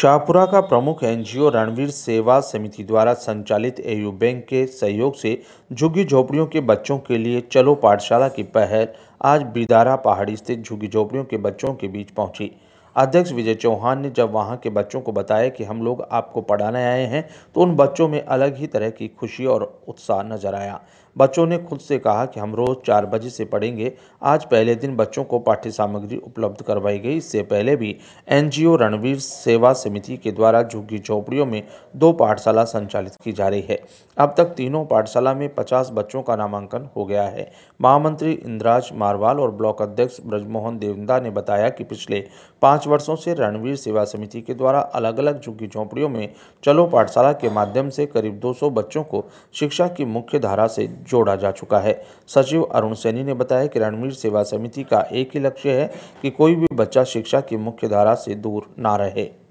शाहपुरा का प्रमुख एनजीओ रणवीर सेवा समिति द्वारा संचालित एयू बैंक के सहयोग से झुग्गी झोपड़ियों के बच्चों के लिए चलो पाठशाला की पहल आज बिदारा पहाड़ी स्थित झुग्गी झोपड़ियों के बच्चों के बीच पहुंची अध्यक्ष विजय चौहान ने जब वहाँ के बच्चों को बताया कि हम लोग आपको पढ़ाने आए हैं तो उन बच्चों में अलग ही तरह की खुशी और उत्साह नजर आया बच्चों ने खुद से कहा कि हम रोज़ चार बजे से पढ़ेंगे आज पहले दिन बच्चों को पाठ्य सामग्री उपलब्ध करवाई गई इससे पहले भी एनजीओ रणवीर सेवा समिति के द्वारा झुग्गी झोपड़ियों में दो पाठशाला संचालित की जा रही है अब तक तीनों पाठशाला में पचास बच्चों का नामांकन हो गया है महामंत्री इंद्राज मारवाल और ब्लॉक अध्यक्ष ब्रजमोहन देवदा ने बताया कि पिछले पाँच पाँच वर्षों से रणवीर सेवा समिति के द्वारा अलग अलग झुग्गी झोंपड़ियों में चलो पाठशाला के माध्यम से करीब 200 बच्चों को शिक्षा की मुख्य धारा से जोड़ा जा चुका है सचिव अरुण सैनी ने बताया कि रणवीर सेवा समिति का एक ही लक्ष्य है कि कोई भी बच्चा शिक्षा की मुख्य धारा से दूर ना रहे